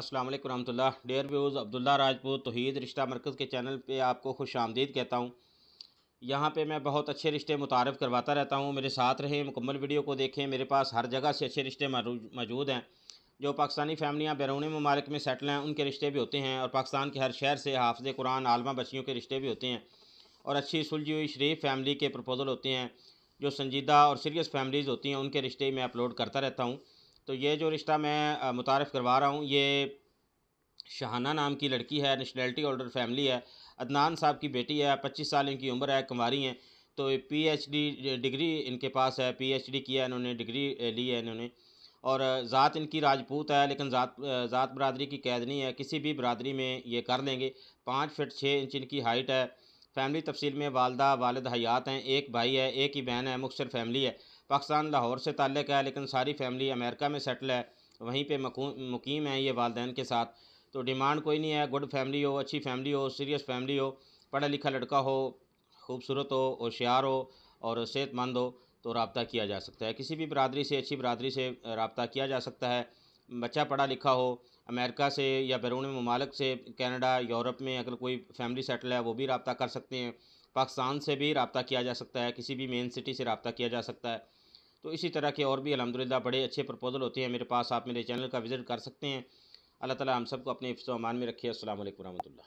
अस्सलाम वालेकुम रहमतुल्लाह डेयर व्यूज़ अब्दुल्ला राजपूत तोहीद रिश्ता मरकज़ के चैनल पे आपको खुश आमदीद कहता हूँ यहाँ पे मैं बहुत अच्छे रिश्ते मुतारफ़ करवाता रहता हूँ मेरे साथ रहें मुकम्मल वीडियो को देखें मेरे पास हर जगह से अच्छे रिश्ते मौजूद हैं जो पाकिस्तानी फैमिलियाँ बैरून ममालिक में सेटल हैं उनके रिश्ते भी होते हैं और पाकिस्तान के हर शहर से हाफज कुरान आलमा बच्चियों के रिश्ते भी होते हैं और अच्छी सुलझी हुई शरीफ फैमिली के प्रपोज़ल होते हैं जो संजीदा और सीरियस फैमिलीज़ होती हैं उनके रिश्ते मैं अपलोड करता रहता हूँ तो ये जो रिश्ता मैं मुतारफ़ करवा रहा हूँ ये शहाना नाम की लड़की है नेशनैलिटी होल्डर फैमिली है अदनान साहब की बेटी है पच्चीस साल इनकी उम्र है कुंवारी हैं तो पीएचडी डिग्री इनके पास है पीएचडी किया इन्होंने डिग्री ली है इन्होंने और ज़ात इनकी राजपूत है लेकिन ज़ात ज़ात बरदरी की कैद नहीं है किसी भी बरदरी में ये कर लेंगे पाँच फिट छः इंच इनकी हाइट है फैमिली तफसील में वालदा वालद हयात हैं एक भाई है एक ही बहन है मुख्तर फैमिली है पाकिस्तान लाहौर से ताल्लुक़ है लेकिन सारी फैमिली अमेरिका में सेटल है वहीं पर मुकीम है ये वालदेन के साथ तो डिमांड कोई नहीं है गुड फैमिली हो अच्छी फैमिली हो सीरियस फैमिली हो पढ़ा लिखा लड़का हो खूबसूरत हो होशियार हो और सेहतमंद हो तो रबता किया जा सकता है किसी भी बरदरी से अच्छी बरदरी से रबता किया जा सकता है बच्चा पढ़ा लिखा हो अमेरिका से या बैरून ममालक से कनाडा यूरोप में अगर कोई फैमिली सेटल है वो भी रबता कर सकते हैं पाकिस्तान से भी रबता किया जा सकता है किसी भी मेन सिटी से रबता किया जा सकता है तो इसी तरह के और भी अलहमदिल्ला बड़े अच्छे प्रपोजल होते हैं मेरे पास आप मेरे चैनल का विज़िट कर सकते हैं अल्लाह ताला हम सबको अपने हिफ्स अमान में रखिए असल वरम्ह